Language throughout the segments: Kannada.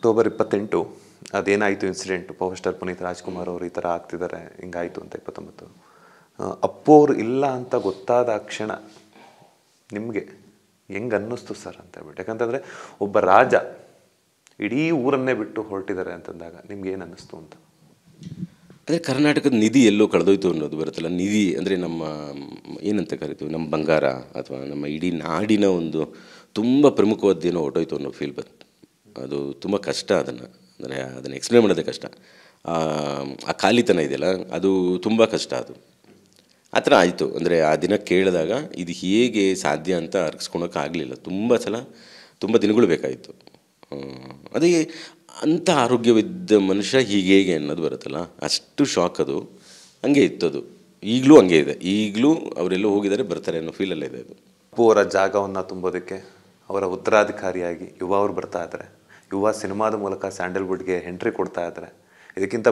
ಅಕ್ಟೋಬರ್ ಇಪ್ಪತ್ತೆಂಟು ಅದೇನಾಯಿತು incident power star Puneeth Rajkumar ಅವರು ಈ ಥರ ಆಗ್ತಿದ್ದಾರೆ ಹಿಂಗಾಯಿತು ಅಂತ ಇಪ್ಪತ್ತೊಂಬತ್ತು ಅಪ್ಪೋರು ಇಲ್ಲ ಅಂತ ಗೊತ್ತಾದ ಕ್ಷಣ ನಿಮಗೆ ಹೆಂಗೆ ಅನ್ನಿಸ್ತು ಸರ್ ಅಂತ ಹೇಳ್ಬಿಟ್ಟು ಯಾಕಂತಂದರೆ ಒಬ್ಬ ರಾಜ ಇಡೀ ಊರನ್ನೇ ಬಿಟ್ಟು ಹೊರಟಿದ್ದಾರೆ ಅಂತಂದಾಗ ನಿಮ್ಗೆ ಏನು ಅನ್ನಿಸ್ತು ಅಂತ ಅದೇ ಕರ್ನಾಟಕದ ನಿಧಿ ಎಲ್ಲೋ ಕಳೆದೋಯ್ತು ಅನ್ನೋದು ಬರುತ್ತಲ್ಲ ನಿಧಿ ಅಂದರೆ ನಮ್ಮ ಏನಂತ ಕರಿತೀವಿ ನಮ್ಮ ಬಂಗಾರ ಅಥವಾ ನಮ್ಮ ಇಡೀ ನಾಡಿನ ಒಂದು ತುಂಬ ಪ್ರಮುಖವಾದ್ದೇನೋ ಹೊಟ್ಟೋಯ್ತು ಅನ್ನೋ ಫೀಲ್ ಬಂತು ಅದು ತುಂಬ ಕಷ್ಟ ಅದನ್ನು ಅಂದರೆ ಅದನ್ನು ಎಕ್ಸ್ಪ್ಲೇನ್ ಮಾಡೋದೇ ಕಷ್ಟ ಆ ಖಾಲಿತನ ಇದೆಯಲ್ಲ ಅದು ತುಂಬ ಕಷ್ಟ ಅದು ಆ ಥರ ಆಯಿತು ಅಂದರೆ ಆ ದಿನ ಕೇಳಿದಾಗ ಇದು ಹೇಗೆ ಸಾಧ್ಯ ಅಂತ ಆಗಲಿಲ್ಲ ತುಂಬ ಸಲ ತುಂಬ ದಿನಗಳು ಬೇಕಾಯಿತು ಅದೇ ಅಂಥ ಆರೋಗ್ಯವಿದ್ದ ಮನುಷ್ಯ ಹೀಗೆ ಹೇಗೆ ಅನ್ನೋದು ಬರುತ್ತಲ್ಲ ಅಷ್ಟು ಶಾಕ್ ಅದು ಹಂಗೆ ಇತ್ತು ಅದು ಈಗಲೂ ಹಂಗೆ ಇದೆ ಈಗಲೂ ಅವರೆಲ್ಲೋ ಹೋಗಿದ್ದಾರೆ ಬರ್ತಾರೆ ಅನ್ನೋ ಫೀಲಲ್ಲೇ ಇದೆ ಅದು ಅಪ್ಪು ಅವರ ಜಾಗವನ್ನು ತುಂಬೋದಕ್ಕೆ ಅವರ ಉತ್ತರಾಧಿಕಾರಿಯಾಗಿ ಯುವ ಅವರು ಬರ್ತಾ ಇದ್ದಾರೆ ಯುವ ಸಿನಿಮಾದ ಮೂಲಕ ಸ್ಯಾಂಡಲ್ವುಡ್ಗೆ ಎಂಟ್ರಿ ಕೊಡ್ತಾ ಇದ್ದಾರೆ ಇದಕ್ಕಿಂತ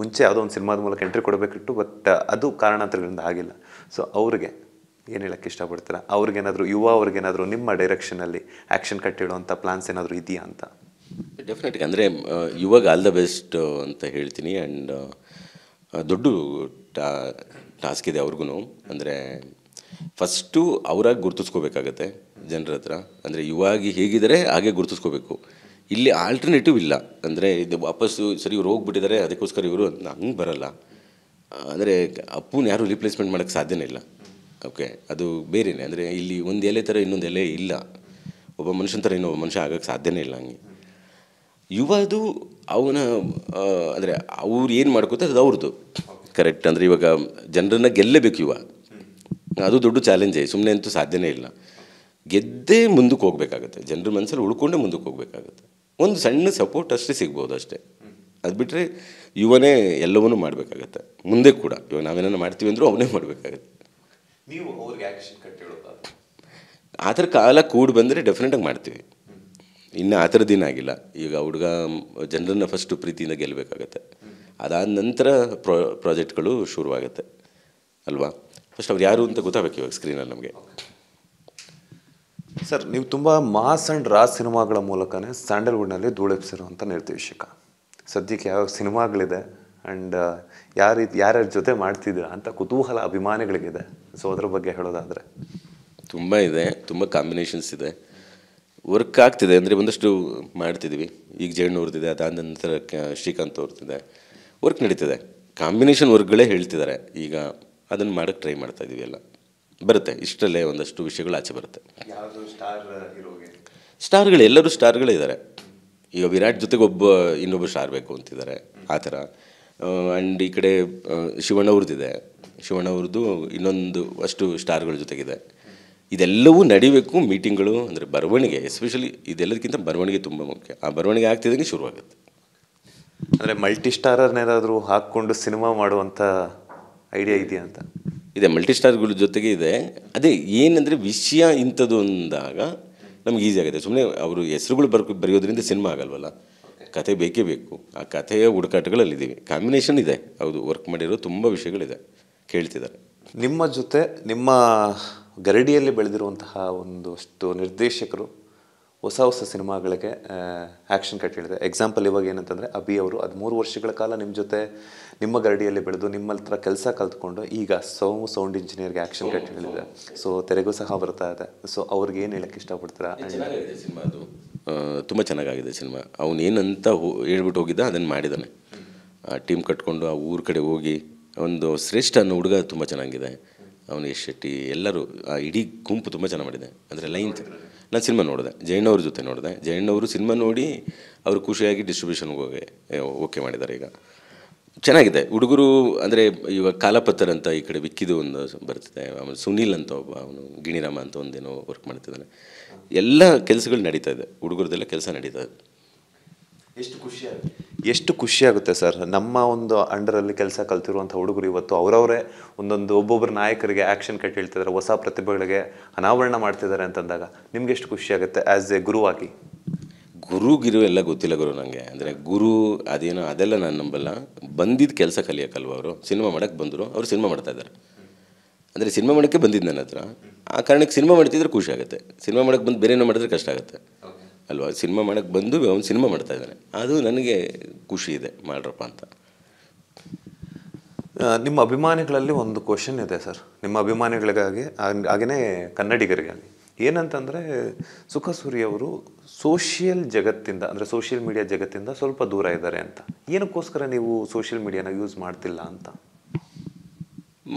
ಮುಂಚೆ ಯಾವುದೋ ಒಂದು ಸಿನಿಮಾದ ಮೂಲಕ ಎಂಟ್ರಿ ಕೊಡಬೇಕಿತ್ತು ಬಟ್ ಅದು ಕಾರಣಾಂತರಗಳಿಂದ ಆಗಿಲ್ಲ ಸೊ ಅವ್ರಿಗೆ ಏನು ಹೇಳೋಕ್ಕೆ ಇಷ್ಟಪಡ್ತೀರಾ ಅವ್ರಿಗೇನಾದರೂ ಯುವ ಅವ್ರಿಗೇನಾದರೂ ನಿಮ್ಮ ಡೈರೆಕ್ಷನಲ್ಲಿ ಆ್ಯಕ್ಷನ್ ಕಟ್ಟಿಡುವಂಥ ಪ್ಲಾನ್ಸ್ ಏನಾದರೂ ಇದೆಯಾ ಅಂತ ಡೆಫಿನೆಟ್ಲಿ ಅಂದರೆ ಯುವಾಗ ಆಲ್ ದ ಬೆಸ್ಟ್ ಅಂತ ಹೇಳ್ತೀನಿ ಆ್ಯಂಡ್ ದೊಡ್ಡ ಟಾ ಟಾಸ್ಕ್ ಇದೆ ಅವ್ರಿಗೂ ಅಂದರೆ ಫಸ್ಟು ಅವರಾಗಿ ಗುರ್ತಿಸ್ಕೋಬೇಕಾಗತ್ತೆ ಜನರ ಹತ್ರ ಅಂದರೆ ಯುವಾಗಿ ಹೇಗಿದ್ದರೆ ಹಾಗೆ ಗುರ್ತಿಸ್ಕೋಬೇಕು ಇಲ್ಲಿ ಆಲ್ಟರ್ನೇಟಿವ್ ಇಲ್ಲ ಅಂದರೆ ಇದು ವಾಪಸ್ಸು ಸರಿ ಇವ್ರು ಹೋಗ್ಬಿಟ್ಟಿದ್ದಾರೆ ಅದಕ್ಕೋಸ್ಕರ ಇವರು ಹಂಗೆ ಬರಲ್ಲ ಅಂದರೆ ಅಪ್ಪುನ ಯಾರೂ ರಿಪ್ಲೇಸ್ಮೆಂಟ್ ಮಾಡೋಕ್ಕೆ ಸಾಧ್ಯನೇ ಇಲ್ಲ ಓಕೆ ಅದು ಬೇರೆಯೇ ಅಂದರೆ ಇಲ್ಲಿ ಒಂದು ಎಲೆ ಥರ ಇನ್ನೊಂದು ಎಲೆ ಇಲ್ಲ ಒಬ್ಬ ಮನುಷ್ಯನ ಥರ ಇನ್ನೊಬ್ಬ ಮನುಷ್ಯ ಆಗೋಕ್ಕೆ ಸಾಧ್ಯನೇ ಇಲ್ಲ ಹಂಗೆ ಯುವದು ಅವನ ಅಂದರೆ ಅವ್ರು ಏನು ಮಾಡ್ಕೋತಾರೆ ಅದು ಅವ್ರದ್ದು ಕರೆಕ್ಟ್ ಅಂದರೆ ಇವಾಗ ಜನರನ್ನ ಗೆಲ್ಲಬೇಕು ಯುವ ಅದು ದೊಡ್ಡ ಚಾಲೆಂಜೇ ಸುಮ್ಮನೆ ಅಂತೂ ಸಾಧ್ಯನೇ ಇಲ್ಲ ಗೆದ್ದೇ ಮುಂದಕ್ಕೆ ಹೋಗಬೇಕಾಗತ್ತೆ ಜನರ ಮನಸ್ಸಲ್ಲಿ ಉಳ್ಕೊಂಡೇ ಮುಂದಕ್ಕೆ ಹೋಗಬೇಕಾಗತ್ತೆ ಒಂದು ಸಣ್ಣ ಸಪೋರ್ಟ್ ಅಷ್ಟೇ ಸಿಗ್ಬೋದು ಅಷ್ಟೇ ಅದು ಬಿಟ್ಟರೆ ಇವನೇ ಎಲ್ಲವನ್ನೂ ಮಾಡಬೇಕಾಗತ್ತೆ ಮುಂದೆ ಕೂಡ ಇವಾಗ ನಾವೇನೋ ಮಾಡ್ತೀವಿ ಅಂದರೂ ಅವನೇ ಮಾಡಬೇಕಾಗತ್ತೆ ನೀವು ಅವ್ರಿಗೆ ಆ್ಯಕ್ಷನ್ ಕಟ್ಟಿ ಆ ಥರ ಕಾಲ ಕೂಡಿ ಬಂದರೆ ಡೆಫಿನೆಟಾಗಿ ಮಾಡ್ತೀವಿ ಇನ್ನು ಆ ದಿನ ಆಗಿಲ್ಲ ಈಗ ಹುಡುಗ ಜನರನ್ನ ಫಸ್ಟು ಪ್ರೀತಿಯಿಂದ ಗೆಲ್ಲಬೇಕಾಗತ್ತೆ ಅದಾದ ನಂತರ ಪ್ರೊ ಪ್ರಾಜೆಕ್ಟ್ಗಳು ಶುರುವಾಗುತ್ತೆ ಅಲ್ವಾ ಫಸ್ಟ್ ಅವ್ರು ಯಾರು ಅಂತ ಗೊತ್ತಾಗಬೇಕು ಇವಾಗ ಸ್ಕ್ರೀನಲ್ಲಿ ನಮಗೆ ಸರ್ ನೀವು ತುಂಬ ಮಾಸ್ ಆ್ಯಂಡ್ ರಾ ಸಿನಿಮಾಗಳ ಮೂಲಕನೇ ಸ್ಯಾಂಡಲ್ವುಡ್ನಲ್ಲಿ ಧೂಳೆಪ್ಸಿರುವಂಥ ನಿರ್ದೇಶಕ ಸದ್ಯಕ್ಕೆ ಯಾವ ಸಿನಿಮಾಗಳಿದೆ ಆ್ಯಂಡ್ ಯಾರು ಯಾರ್ಯಾರ ಜೊತೆ ಮಾಡ್ತಿದ್ದೀರಾ ಅಂತ ಕುತೂಹಲ ಅಭಿಮಾನಿಗಳಿಗಿದೆ ಸೊ ಅದ್ರ ಬಗ್ಗೆ ಹೇಳೋದಾದರೆ ತುಂಬ ಇದೆ ತುಂಬ ಕಾಂಬಿನೇಷನ್ಸ್ ಇದೆ ವರ್ಕ್ ಆಗ್ತಿದೆ ಅಂದರೆ ಒಂದಷ್ಟು ಮಾಡ್ತಿದ್ದೀವಿ ಈಗ ಜೈನ್ ಅವ್ರದ್ದಿದೆ ಅದಾದ ನಂತರ ಶ್ರೀಕಾಂತ್ ಅವ್ರದ್ದಿದೆ ವರ್ಕ್ ನಡೀತಿದೆ ಕಾಂಬಿನೇಷನ್ ವರ್ಕ್ಗಳೇ ಹೇಳ್ತಿದ್ದಾರೆ ಈಗ ಅದನ್ನು ಮಾಡೋಕ್ಕೆ ಟ್ರೈ ಮಾಡ್ತಾ ಇದ್ದೀವಿ ಎಲ್ಲ ಬರುತ್ತೆ ಇಷ್ಟರಲ್ಲೇ ಒಂದಷ್ಟು ವಿಷಯಗಳು ಆಚೆ ಬರುತ್ತೆ ಸ್ಟಾರ್ಗಳು ಎಲ್ಲರೂ ಸ್ಟಾರ್ಗಳೇ ಇದ್ದಾರೆ ಈಗ ವಿರಾಟ್ ಜೊತೆಗೆ ಒಬ್ಬ ಇನ್ನೊಬ್ಬ ಸ್ಟಾರ್ ಬೇಕು ಅಂತಿದ್ದಾರೆ ಆ ಥರ ಆ್ಯಂಡ್ ಈ ಕಡೆ ಶಿವಣ್ಣವ್ರದ್ದು ಇದೆ ಶಿವಣ್ಣವ್ರದ್ದು ಇನ್ನೊಂದು ಅಷ್ಟು ಸ್ಟಾರ್ಗಳ ಜೊತೆಗಿದೆ ಇದೆಲ್ಲವೂ ನಡಿಬೇಕು ಮೀಟಿಂಗ್ಗಳು ಅಂದರೆ ಬರವಣಿಗೆ ಎಸ್ಪೆಷಲಿ ಇದೆಲ್ಲದಕ್ಕಿಂತ ಬರವಣಿಗೆ ತುಂಬ ಮುಖ್ಯ ಆ ಬರವಣಿಗೆ ಆಗ್ತಿದ್ದಂಗೆ ಶುರುವಾಗುತ್ತೆ ಅಂದರೆ ಮಲ್ಟಿ ಸ್ಟಾರರ್ನೇನಾದರೂ ಹಾಕ್ಕೊಂಡು ಸಿನಿಮಾ ಮಾಡುವಂಥ ಐಡಿಯಾ ಇದೆಯಾ ಅಂತ ಇದೆ ಮಲ್ಟಿಸ್ಟಾರ್ಗಳ ಜೊತೆಗೆ ಇದೆ ಅದೇ ಏನಂದರೆ ವಿಷಯ ಇಂಥದ್ದು ಅಂದಾಗ ನಮ್ಗೆ ಈಸಿ ಆಗುತ್ತೆ ಸುಮ್ಮನೆ ಅವರು ಹೆಸರುಗಳು ಬರ್ಕೊ ಬರೆಯೋದ್ರಿಂದ ಸಿನಿಮಾ ಆಗಲ್ವಲ್ಲ ಕತೆ ಬೇಕೇ ಬೇಕು ಆ ಕಥೆಯ ಹುಡುಕಾಟಗಳಲ್ಲಿದ್ದೀವಿ ಕಾಂಬಿನೇಷನ್ ಇದೆ ಹೌದು ವರ್ಕ್ ಮಾಡಿರೋ ತುಂಬ ವಿಷಯಗಳಿದೆ ಕೇಳ್ತಿದ್ದಾರೆ ನಿಮ್ಮ ಜೊತೆ ನಿಮ್ಮ ಗರಡಿಯಲ್ಲಿ ಬೆಳೆದಿರುವಂತಹ ಒಂದಷ್ಟು ನಿರ್ದೇಶಕರು ಹೊಸ ಹೊಸ ಸಿನಿಮಾಗಳಿಗೆ ಆ್ಯಕ್ಷನ್ ಕಟ್ ಹೇಳಿದೆ ಎಕ್ಸಾಂಪಲ್ ಇವಾಗ ಏನಂತಂದರೆ ಅಭಿ ಅವರು ಅದು ಮೂರು ವರ್ಷಗಳ ಕಾಲ ನಿಮ್ಮ ಜೊತೆ ನಿಮ್ಮ ಗರಡಿಯಲ್ಲಿ ಬೆಳೆದು ನಿಮ್ಮ ಹತ್ರ ಕೆಲಸ ಕಲ್ತ್ಕೊಂಡು ಈಗ ಸೌಮ್ ಸೌಂಡ್ ಇಂಜಿನಿಯರ್ಗೆ ಆ್ಯಕ್ಷನ್ ಕಟ್ ಹೇಳಿದೆ ಸೊ ತೆರೆಗೂ ಸಹ ಬರ್ತಾ ಇದೆ ಸೊ ಅವ್ರಿಗೆ ಏನು ಹೇಳಕ್ಕೆ ಇಷ್ಟಪಡ್ತೀರಾ ಸಿನಿಮಾ ಅದು ತುಂಬ ಚೆನ್ನಾಗಾಗಿದೆ ಸಿನಿಮಾ ಅವನು ಏನಂತ ಹೇಳ್ಬಿಟ್ಟು ಹೋಗಿದ್ದ ಅದನ್ನು ಮಾಡಿದ್ದಾನೆ ಆ ಟೀಮ್ ಕಟ್ಕೊಂಡು ಆ ಊರ ಕಡೆ ಹೋಗಿ ಒಂದು ಶ್ರೇಷ್ಠ ಅನ್ನೋ ಹುಡುಗ ತುಂಬ ಚೆನ್ನಾಗಿದೆ ಅವನು ಶೆಟ್ಟಿ ಎಲ್ಲರೂ ಆ ಇಡೀ ಗುಂಪು ತುಂಬ ಚೆನ್ನಾಗಿ ಮಾಡಿದೆ ಅಂದರೆ ಲೈನ್ ನಾನು ಸಿನಿಮಾ ನೋಡಿದೆ ಜಯಣ್ಣವ್ರ ಜೊತೆ ನೋಡಿದೆ ಜಯಣ್ಣವರು ಸಿನಿಮಾ ನೋಡಿ ಅವರು ಖುಷಿಯಾಗಿ ಡಿಸ್ಟ್ರಿಬ್ಯೂಷನ್ಗೆ ಹೋಗಿ ಓಕೆ ಮಾಡಿದ್ದಾರೆ ಈಗ ಚೆನ್ನಾಗಿದೆ ಹುಡುಗರು ಅಂದರೆ ಇವಾಗ ಕಾಲಪತ್ತರ್ ಅಂತ ಈ ಕಡೆ ವಿಕ್ಕಿದು ಒಂದು ಬರ್ತಿದೆ ಆಮೇಲೆ ಸುನೀಲ್ ಅಂತ ಒಬ್ಬ ಅವನು ಗಿಣಿರಾಮ ಅಂತ ಒಂದೇನೋ ವರ್ಕ್ ಮಾಡ್ತಿದ್ದಾನೆ ಎಲ್ಲ ಕೆಲಸಗಳು ನಡೀತಾ ಇದೆ ಹುಡುಗರದೆಲ್ಲ ಕೆಲಸ ನಡೀತಾ ಇದೆ ಎಷ್ಟು ಖುಷಿ ಎಷ್ಟು ಖುಷಿಯಾಗುತ್ತೆ ಸರ್ ನಮ್ಮ ಒಂದು ಅಂಡರಲ್ಲಿ ಕೆಲಸ ಕಲ್ತಿರುವಂಥ ಹುಡುಗರು ಇವತ್ತು ಅವರವರೇ ಒಂದೊಂದು ಒಬ್ಬೊಬ್ಬರ ನಾಯಕರಿಗೆ ಆ್ಯಕ್ಷನ್ ಕಟ್ ಹೇಳ್ತಿದ್ದಾರೆ ಹೊಸ ಪ್ರತಿಭೆಗಳಿಗೆ ಅನಾವರಣ ಮಾಡ್ತಿದ್ದಾರೆ ಅಂತಂದಾಗ ನಿಮ್ಗೆ ಎಷ್ಟು ಖುಷಿಯಾಗುತ್ತೆ ಆ್ಯಸ್ ಎ ಗುರುವಾಗಿ ಗುರು ಗಿರು ಎಲ್ಲ ಗೊತ್ತಿಲ್ಲ ಗುರು ನನಗೆ ಅಂದರೆ ಗುರು ಅದೇನೋ ಅದೆಲ್ಲ ನಾನು ನಂಬಲ್ಲ ಬಂದಿದ್ದು ಕೆಲಸ ಕಲಿಯೋಕಲ್ವ ಅವರು ಸಿನಿಮಾ ಮಾಡೋಕ್ಕೆ ಬಂದರು ಅವರು ಸಿನಿಮಾ ಮಾಡ್ತಾ ಇದ್ದಾರೆ ಅಂದರೆ ಸಿನಿಮಾ ಮಾಡೋಕ್ಕೆ ಬಂದಿದ್ದು ನನ್ನ ಹತ್ರ ಆ ಕಾರಣಕ್ಕೆ ಸಿನಿಮಾ ಮಾಡ್ತಿದ್ರೆ ಖುಷಿ ಆಗುತ್ತೆ ಸಿನಿಮಾ ಮಾಡೋಕ್ಕೆ ಬಂದು ಬೇರೆ ಏನೋ ಮಾಡಿದ್ರೆ ಕಷ್ಟ ಆಗುತ್ತೆ ಅಲ್ವಾ ಸಿನಿಮಾ ಮಾಡೋಕ್ಕೆ ಬಂದು ಅವನು ಸಿನಿಮಾ ಮಾಡ್ತಾ ಇದ್ದಾನೆ ಅದು ನನಗೆ ಖುಷಿ ಇದೆ ಮಾಡ್ರಪ್ಪ ಅಂತ ನಿಮ್ಮ ಅಭಿಮಾನಿಗಳಲ್ಲಿ ಒಂದು ಕ್ವಶನ್ ಇದೆ ಸರ್ ನಿಮ್ಮ ಅಭಿಮಾನಿಗಳಿಗಾಗಿ ಹಾಗೆಯೇ ಕನ್ನಡಿಗರಿಗಾಗಿ ಏನಂತಂದರೆ ಅವರು ಸೋಷಿಯಲ್ ಜಗತ್ತಿಂದ ಅಂದರೆ ಸೋಷಿಯಲ್ ಮೀಡಿಯಾ ಜಗತ್ತಿಂದ ಸ್ವಲ್ಪ ದೂರ ಇದ್ದಾರೆ ಅಂತ ಏನಕ್ಕೋಸ್ಕರ ನೀವು ಸೋಷಿಯಲ್ ಮೀಡಿಯಾನ ಯೂಸ್ ಮಾಡ್ತಿಲ್ಲ ಅಂತ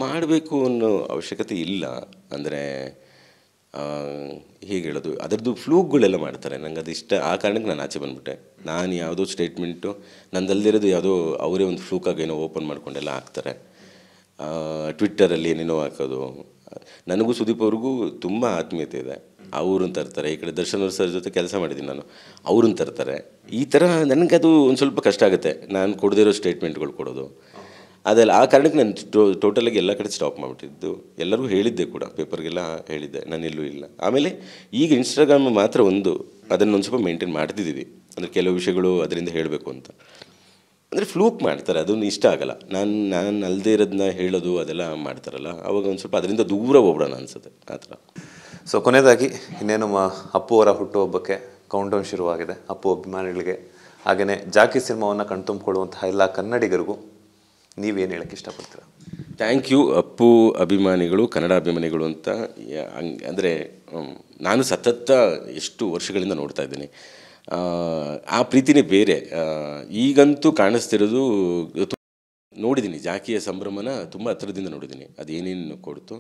ಮಾಡಬೇಕು ಅನ್ನೋ ಅವಶ್ಯಕತೆ ಇಲ್ಲ ಅಂದರೆ ಹೀಗೆ ಹೇಳೋದು ಅದರದ್ದು ಫ್ಲೂಗಳೆಲ್ಲ ಮಾಡ್ತಾರೆ ನನಗೆ ಅದು ಇಷ್ಟ ಆ ಕಾರಣಕ್ಕೆ ನಾನು ಆಚೆ ಬಂದುಬಿಟ್ಟೆ ನಾನು ಯಾವುದೋ ಸ್ಟೇಟ್ಮೆಂಟು ನಂದಲ್ದಿರೋದು ಯಾವುದೋ ಅವರೇ ಒಂದು ಫ್ಲೂಕಾಗಿ ಏನೋ ಓಪನ್ ಮಾಡ್ಕೊಂಡೆಲ್ಲ ಹಾಕ್ತಾರೆ ಟ್ವಿಟ್ಟರಲ್ಲಿ ಏನೇನೋ ಹಾಕೋದು ನನಗೂ ಸುದೀಪ್ ಅವ್ರಿಗೂ ತುಂಬ ಆತ್ಮೀಯತೆ ಇದೆ ಅವ್ರನ್ನ ತರ್ತಾರೆ ಈ ಕಡೆ ದರ್ಶನ್ ಸರ್ ಜೊತೆ ಕೆಲಸ ಮಾಡಿದ್ದೀನಿ ನಾನು ಅವ್ರನ್ನ ತರ್ತಾರೆ ಈ ಥರ ನನಗದು ಒಂದು ಸ್ವಲ್ಪ ಕಷ್ಟ ಆಗುತ್ತೆ ನಾನು ಕೊಡದಿರೋ ಸ್ಟೇಟ್ಮೆಂಟ್ಗಳು ಕೊಡೋದು ಅದೆಲ್ಲ ಆ ಕಾರಣಕ್ಕೆ ನಾನು ಟೋಟಲಾಗಿ ಎಲ್ಲ ಕಡೆ ಸ್ಟಾಪ್ ಮಾಡಿಬಿಟ್ಟಿದ್ದು ಎಲ್ಲರಿಗೂ ಹೇಳಿದ್ದೆ ಕೂಡ ಪೇಪರ್ಗೆಲ್ಲ ಹೇಳಿದ್ದೆ ನಾನು ಎಲ್ಲೂ ಇಲ್ಲ ಆಮೇಲೆ ಈಗ ಇನ್ಸ್ಟಾಗ್ರಾಮ್ ಮಾತ್ರ ಒಂದು ಅದನ್ನು ಒಂದು ಸ್ವಲ್ಪ ಮೇಂಟೈನ್ ಮಾಡ್ತಿದ್ದೀವಿ ಅಂದರೆ ಕೆಲವು ವಿಷಯಗಳು ಅದರಿಂದ ಹೇಳಬೇಕು ಅಂತ ಅಂದರೆ ಫ್ಲೂಕ್ ಮಾಡ್ತಾರೆ ಅದನ್ನು ಇಷ್ಟ ಆಗಲ್ಲ ನಾನು ನಾನು ಅಲ್ಲದೆ ಇರೋದನ್ನ ಹೇಳೋದು ಅದೆಲ್ಲ ಮಾಡ್ತಾರಲ್ಲ ಅವಾಗ ಒಂದು ಸ್ವಲ್ಪ ಅದರಿಂದ ದೂರ ಹೋಗ್ಬಿಡೋಣ ಅನಿಸುತ್ತೆ ಆ ಥರ ಸೊ ಕೊನೆಯದಾಗಿ ಇನ್ನೇನು ಅಪ್ಪುವರ ಹುಟ್ಟುಹಬ್ಬಕ್ಕೆ ಕೌಂಟೌನ್ ಶುರುವಾಗಿದೆ ಅಪ್ಪು ಅಭಿಮಾನಿಗಳಿಗೆ ಹಾಗೆಯೇ ಜಾಕಿ ಸಿನಿಮಾವನ್ನು ಕಣ್ತುಂಬಿಕೊಳ್ಳುವಂತಹ ಎಲ್ಲ ಕನ್ನಡಿಗರಿಗೂ ನೀವೇನು ಹೇಳಕ್ಕೆ ಇಷ್ಟಪಡ್ತೀರಾ ಥ್ಯಾಂಕ್ ಯು ಅಪ್ಪು ಅಭಿಮಾನಿಗಳು ಕನ್ನಡ ಅಭಿಮಾನಿಗಳು ಅಂತ ಅಂದರೆ ನಾನು ಸತತ ಎಷ್ಟು ವರ್ಷಗಳಿಂದ ನೋಡ್ತಾ ಇದ್ದೀನಿ ಆ ಪ್ರೀತಿನೇ ಬೇರೆ ಈಗಂತೂ ಕಾಣಿಸ್ತಿರೋದು ನೋಡಿದ್ದೀನಿ ಜಾಕಿಯ ಸಂಭ್ರಮನ ತುಂಬ ಹತ್ತಿರದಿಂದ ನೋಡಿದ್ದೀನಿ ಅದೇನೇನು ಕೊಡ್ತು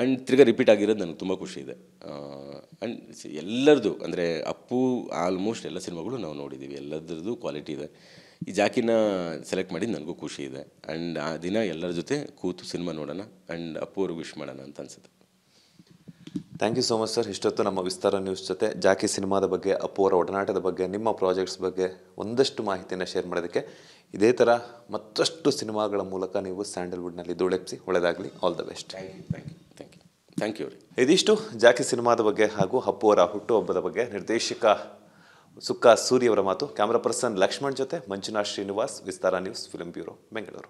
ಆ್ಯಂಡ್ ತಿರ್ಗ ರಿಪೀಟ್ ಆಗಿರೋದು ನನಗೆ ತುಂಬ ಖುಷಿ ಇದೆ ಆ್ಯಂಡ್ ಎಲ್ಲರದ್ದು ಅಂದರೆ ಅಪ್ಪು ಆಲ್ಮೋಸ್ಟ್ ಎಲ್ಲ ಸಿನಿಮಾಗಳು ನಾವು ನೋಡಿದ್ದೀವಿ ಎಲ್ಲದ್ರದ್ದು ಕ್ವಾಲಿಟಿ ಇದೆ ಈ ಜಾಕಿನ ಸೆಲೆಕ್ಟ್ ಮಾಡಿದ್ದು ನನಗೂ ಖುಷಿ ಇದೆ ಆ್ಯಂಡ್ ಆ ದಿನ ಎಲ್ಲರ ಜೊತೆ ಕೂತು ಸಿನಿಮಾ ನೋಡೋಣ ಆ್ಯಂಡ್ ಅಪ್ಪವ್ರಿಗೆ ವಿಶ್ ಮಾಡೋಣ ಅಂತ ಅನ್ಸುತ್ತೆ thank you so much sir ಇಷ್ಟೊತ್ತು ನಮ್ಮ ವಿಸ್ತಾರ ನ್ಯೂಸ್ ಜೊತೆ ಜಾಕಿ ಸಿನಿಮಾದ ಬಗ್ಗೆ ಅಪ್ಪುವರ ಒಡನಾಟದ ಬಗ್ಗೆ ನಿಮ್ಮ ಪ್ರಾಜೆಕ್ಟ್ಸ್ ಬಗ್ಗೆ ಒಂದಷ್ಟು ಮಾಹಿತಿಯನ್ನು ಶೇರ್ ಮಾಡೋದಕ್ಕೆ ಇದೇ ಥರ ಮತ್ತಷ್ಟು ಸಿನಿಮಾಗಳ ಮೂಲಕ ನೀವು ಸ್ಯಾಂಡಲ್ವುಡ್ನಲ್ಲಿ ಧೂಳೆಪ್ಸಿ ಒಳ್ಳೆದಾಗಲಿ all the best thank you thank you thank you thank you ರೀ ಇದಿಷ್ಟು ಜಾಕಿ ಸಿನಿಮಾದ ಬಗ್ಗೆ ಹಾಗೂ ಅಪ್ಪು ಅವರ ಹುಟ್ಟುಹಬ್ಬದ ಬಗ್ಗೆ ನಿರ್ದೇಶಕ ಸುಕ್ಕ ಅವರ ಮಾತು ಕ್ಯಾಮರಾ ಪರ್ಸನ್ ಲಕ್ಷ್ಮಣ್ ಜೊತೆ Manjunath Srinivas Vistara news film bureau Bengaluru